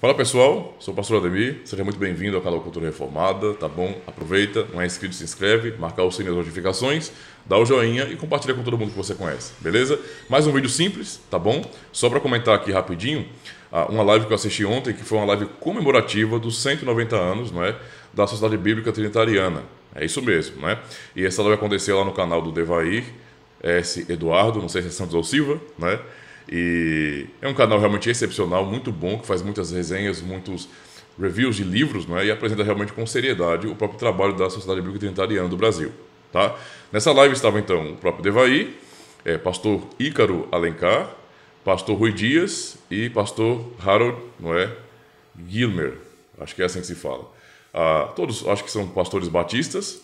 Fala pessoal, sou o pastor Ademir, seja muito bem-vindo ao canal Cultura Reformada, tá bom? Aproveita, não é inscrito, se inscreve, marca o sininho das notificações, dá o joinha e compartilha com todo mundo que você conhece, beleza? Mais um vídeo simples, tá bom? Só para comentar aqui rapidinho, ah, uma live que eu assisti ontem, que foi uma live comemorativa dos 190 anos, não é? Da Sociedade Bíblica Trinitariana, é isso mesmo, né? E essa live aconteceu lá no canal do Devair S. Eduardo, não sei se é Santos ou Silva, né? E é um canal realmente excepcional, muito bom, que faz muitas resenhas, muitos reviews de livros, não é? E apresenta realmente com seriedade o próprio trabalho da Sociedade Bíblica Trinitariana do Brasil, tá? Nessa live estava então o próprio Devaí, é, pastor Ícaro Alencar, pastor Rui Dias e pastor Harold, não é? Gilmer, acho que é assim que se fala. Ah, todos acho que são pastores batistas,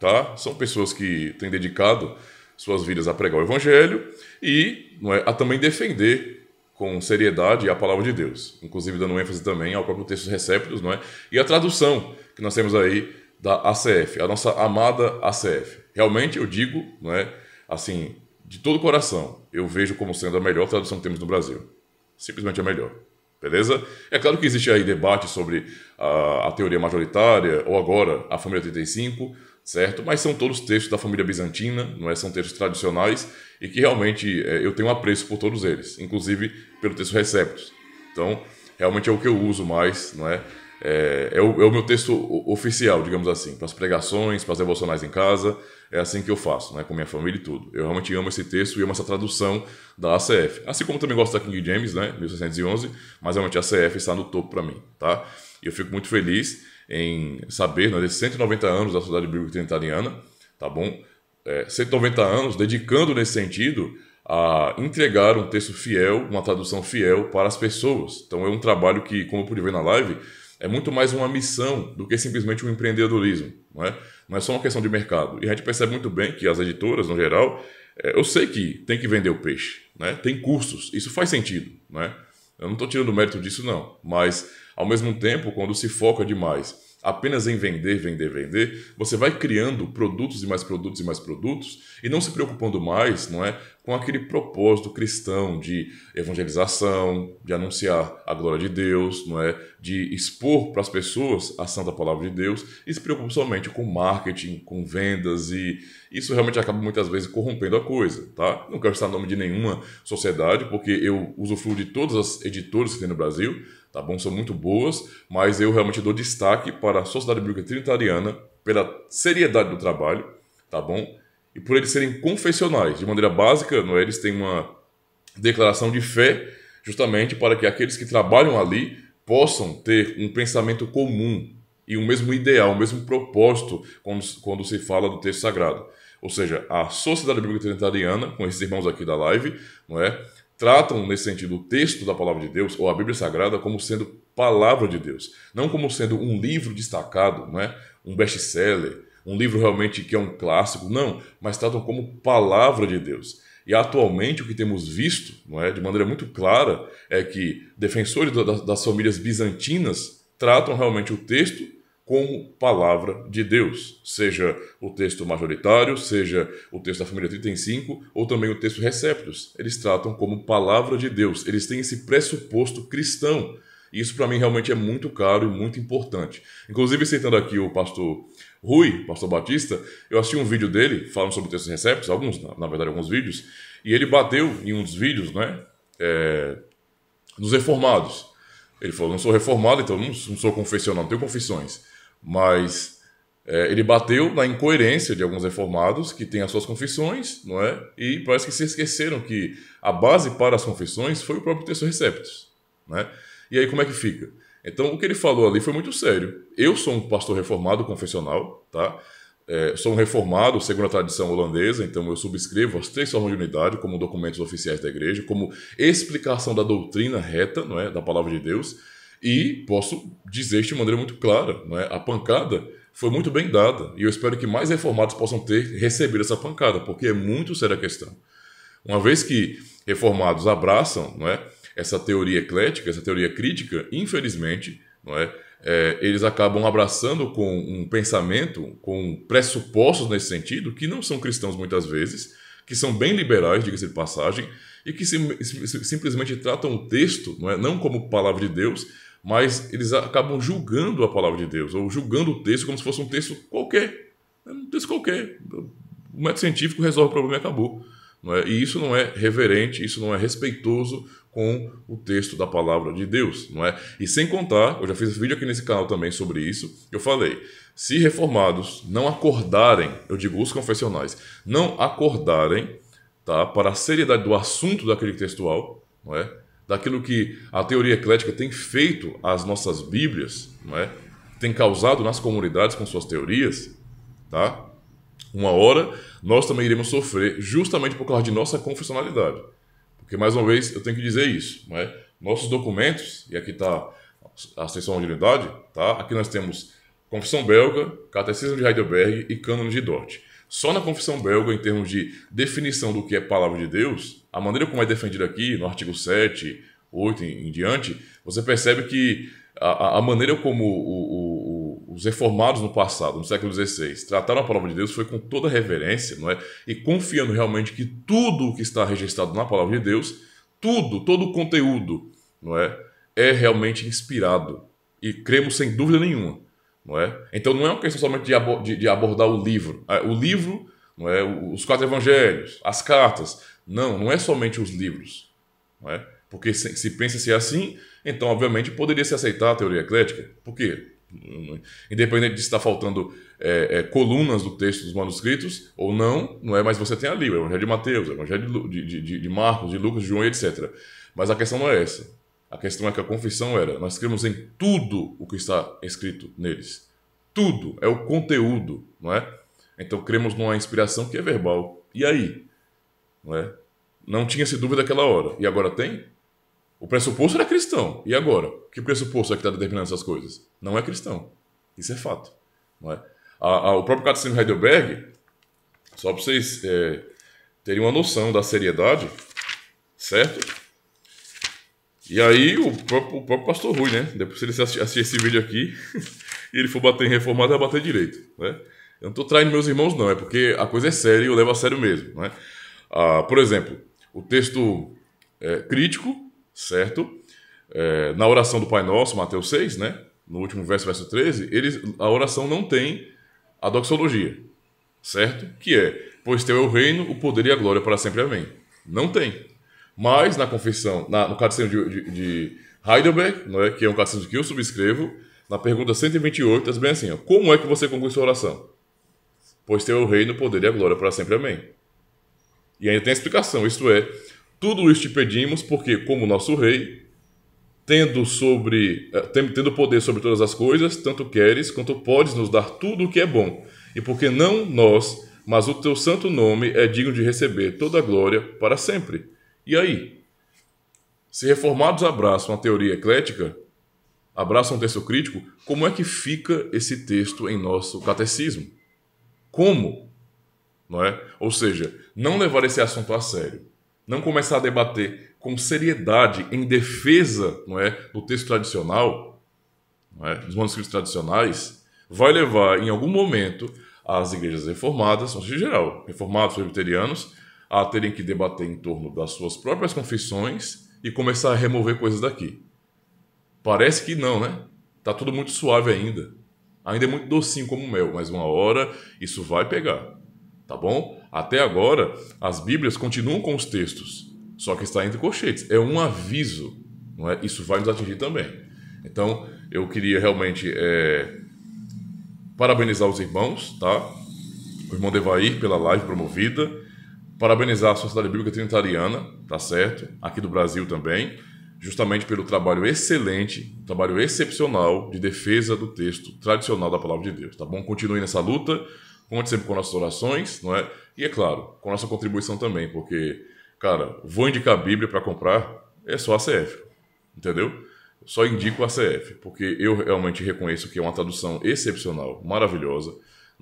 tá? São pessoas que têm dedicado suas vidas a pregar o evangelho e é, a também defender com seriedade a palavra de Deus, inclusive dando ênfase também ao próprio texto Receptus, não é? E a tradução que nós temos aí da ACF, a nossa amada ACF. Realmente eu digo, não é? Assim, de todo o coração, eu vejo como sendo a melhor tradução que temos no Brasil. Simplesmente a melhor. Beleza? É claro que existe aí debate sobre a, a teoria majoritária, ou agora a família 35, certo? Mas são todos textos da família bizantina, não é? São textos tradicionais e que realmente é, eu tenho apreço por todos eles, inclusive pelo texto Receptus. Então, realmente é o que eu uso mais, não é? É, é, o, é, o, meu texto oficial, digamos assim, para as pregações, para as devocionais em casa. É assim que eu faço, né, com minha família e tudo. Eu realmente amo esse texto e amo essa tradução da ACF. Assim como também gosto da King James, né, 1611, mas realmente a ACF está no topo para mim, tá? E eu fico muito feliz em saber, né, desses 190 anos da Sociedade Bíblica Trinitariana, tá bom? É, 190 anos dedicando nesse sentido a entregar um texto fiel, uma tradução fiel para as pessoas. Então é um trabalho que, como eu pude ver na live, é muito mais uma missão do que simplesmente um empreendedorismo. Não é, não é só uma questão de mercado. E a gente percebe muito bem que as editoras, no geral, é, eu sei que tem que vender o peixe, né? tem custos, isso faz sentido. é? Eu não estou tirando mérito disso, não. Mas, ao mesmo tempo, quando se foca demais apenas em vender, vender, vender, você vai criando produtos e mais produtos e mais produtos e não se preocupando mais, não é, com aquele propósito cristão de evangelização, de anunciar a glória de Deus, não é, de expor para as pessoas a santa palavra de Deus e se preocupa somente com marketing, com vendas e isso realmente acaba muitas vezes corrompendo a coisa, tá? Não quero estar no nome de nenhuma sociedade porque eu usufruo de todas as editoras que tem no Brasil, tá bom? São muito boas, mas eu realmente dou destaque para a Sociedade Bíblica Trinitariana pela seriedade do trabalho, tá bom? E por eles serem confessionais. De maneira básica, não é? eles têm uma declaração de fé, justamente para que aqueles que trabalham ali possam ter um pensamento comum e um mesmo ideal, um mesmo propósito quando, quando se fala do texto sagrado. Ou seja, a Sociedade Bíblica Trinitariana, com esses irmãos aqui da live, não é? tratam, nesse sentido, o texto da palavra de Deus, ou a Bíblia Sagrada, como sendo palavra de Deus, não como sendo um livro destacado, não é? um best-seller, um livro realmente que é um clássico, não, mas tratam como palavra de Deus. E atualmente o que temos visto, não é, de maneira muito clara, é que defensores das famílias bizantinas tratam realmente o texto como palavra de Deus, seja o texto majoritário, seja o texto da família 35 ou também o texto Receptus. Eles tratam como palavra de Deus, eles têm esse pressuposto cristão. Isso para mim realmente é muito caro e muito importante. Inclusive, citando aqui o pastor Rui, pastor Batista, eu assisti um vídeo dele falando sobre o texto Receptus, alguns, na verdade, alguns vídeos, e ele bateu em um dos vídeos, né, é, nos reformados. Ele falou: não sou reformado, então não sou confessional, não tenho confissões mas é, ele bateu na incoerência de alguns reformados que têm as suas confissões, não é? E parece que se esqueceram que a base para as confissões foi o próprio texto Receptus, né? E aí como é que fica? Então o que ele falou ali foi muito sério. Eu sou um pastor reformado confessional, tá? É, sou um reformado, segundo a tradição holandesa, então eu subscrevo as três formas de unidade como documentos oficiais da igreja, como explicação da doutrina reta, não é, da palavra de Deus e posso dizer de maneira muito clara, né? a pancada foi muito bem dada. E eu espero que mais reformados possam ter recebido essa pancada, porque é muito séria a questão. Uma vez que reformados abraçam não é, essa teoria eclética, essa teoria crítica, infelizmente, não é, é, eles acabam abraçando com um pensamento, com pressupostos nesse sentido, que não são cristãos muitas vezes, que são bem liberais, diga-se de passagem, e que sim, simplesmente tratam o texto não, é, não como palavra de Deus, mas eles acabam julgando a palavra de Deus, ou julgando o texto como se fosse um texto qualquer. É um texto qualquer. O método científico resolve o problema e acabou. É? E isso não é reverente, isso não é respeitoso com o texto da palavra de Deus. não é? E sem contar, eu já fiz vídeo aqui nesse canal também sobre isso, eu falei, se reformados não acordarem, eu digo os confessionais, não acordarem tá, para a seriedade do assunto daquele textual, não é? daquilo que a teoria eclética tem feito às nossas Bíblias, não é? tem causado nas comunidades com suas teorias, tá? uma hora nós também iremos sofrer justamente por causa de nossa confessionalidade. Porque, mais uma vez, eu tenho que dizer isso. Não é? Nossos documentos, e aqui está a Ascensão de Unidade, tá? aqui nós temos Confissão Belga, Catecismo de Heidelberg e Cânone de Dort. Só na confissão belga, em termos de definição do que é palavra de Deus, a maneira como é defendida aqui, no artigo 7, 8 em, em diante, você percebe que a, a maneira como o, o, o, os reformados no passado, no século XVI, trataram a palavra de Deus foi com toda reverência, não é? E confiando realmente que tudo o que está registrado na palavra de Deus, tudo, todo o conteúdo, não é? É realmente inspirado. E cremos sem dúvida nenhuma não é? Então não é uma questão somente de, de, de abordar o livro. Ah, o livro, não é? os quatro evangelhos, as cartas. Não, não é somente os livros. Não é? Porque se, se pensa-se assim, então obviamente poderia se aceitar a teoria eclética. Por quê? Independente de estar tá faltando é, é, colunas do texto dos manuscritos ou não, não é, mas você tem ali o Evangelho de Mateus, o Evangelho de, de, de Marcos, de Lucas, de João, etc. Mas a questão não é essa. A questão é que a confissão era: nós cremos em tudo o que está escrito neles. Tudo é o conteúdo, não é? Então cremos numa inspiração que é verbal. E aí? Não é? Não tinha se dúvida naquela hora. E agora tem? O pressuposto era cristão. E agora? Que pressuposto é que está determinando essas coisas? Não é cristão. Isso é fato. Não é? A, a, o próprio Catecismo Heidelberg, só para vocês é, terem uma noção da seriedade, certo? E aí o próprio, o próprio pastor Rui, né? Depois se ele assistir esse vídeo aqui e ele for bater em reformado, vai bater direito, né? Eu não estou traindo meus irmãos, não. É porque a coisa é séria e eu levo a sério mesmo, né? Ah, por exemplo, o texto é, crítico, certo? É, na oração do Pai Nosso, Mateus 6, né? No último verso, verso 13, eles, a oração não tem a doxologia, certo? Que é, pois teu é o reino, o poder e a glória para sempre. Amém. Não tem. Mas na confissão, na, no catecismo de, de, de Heidelberg, né, que é um catecismo que eu subscrevo, na pergunta 128, diz bem assim: ó, Como é que você conclui sua oração? Pois teu é o reino, o poder e a glória para sempre. Amém. E ainda tem a explicação: isto é, tudo isso te pedimos porque, como nosso rei, tendo sobre eh, tendo poder sobre todas as coisas, tanto queres quanto podes nos dar tudo o que é bom. E porque não nós, mas o teu santo nome é digno de receber toda a glória para sempre. E aí? Se reformados abraçam a teoria eclética, abraçam o texto crítico, como é que fica esse texto em nosso catecismo? Como? Não é? Ou seja, não levar esse assunto a sério, não começar a debater com seriedade em defesa não é, do texto tradicional, não é, dos manuscritos tradicionais, vai levar em algum momento as igrejas reformadas, em geral, reformados presbiterianos, a terem que debater em torno das suas próprias confissões e começar a remover coisas daqui. Parece que não, né? Tá tudo muito suave ainda. Ainda é muito docinho como mel, mas uma hora isso vai pegar. Tá bom? Até agora, as Bíblias continuam com os textos, só que está entre colchetes. É um aviso, não é? Isso vai nos atingir também. Então, eu queria realmente é, parabenizar os irmãos, tá? O irmão Devair pela live promovida parabenizar a Sociedade Bíblica Trinitariana, tá certo? Aqui do Brasil também, justamente pelo trabalho excelente, trabalho excepcional de defesa do texto tradicional da palavra de Deus, tá bom? Continue nessa luta, conte sempre com nossas orações, não é? E é claro, com nossa contribuição também, porque, cara, vou indicar a Bíblia para comprar, é só a CF, entendeu? Só indico a CF, porque eu realmente reconheço que é uma tradução excepcional, maravilhosa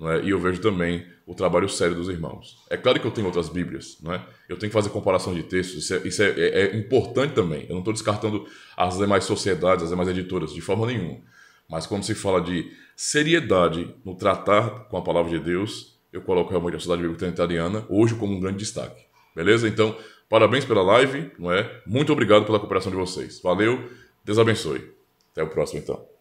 é? E eu vejo também o trabalho sério dos irmãos. É claro que eu tenho outras Bíblias, não é? eu tenho que fazer comparação de textos, isso é, isso é, é, é importante também. Eu não estou descartando as demais sociedades, as demais editoras, de forma nenhuma. Mas quando se fala de seriedade no tratar com a palavra de Deus, eu coloco realmente a Sociedade Bíblica Italiana hoje como um grande destaque. Beleza? Então, parabéns pela live, não é? Muito obrigado pela cooperação de vocês. Valeu, Deus abençoe. Até o próximo, então.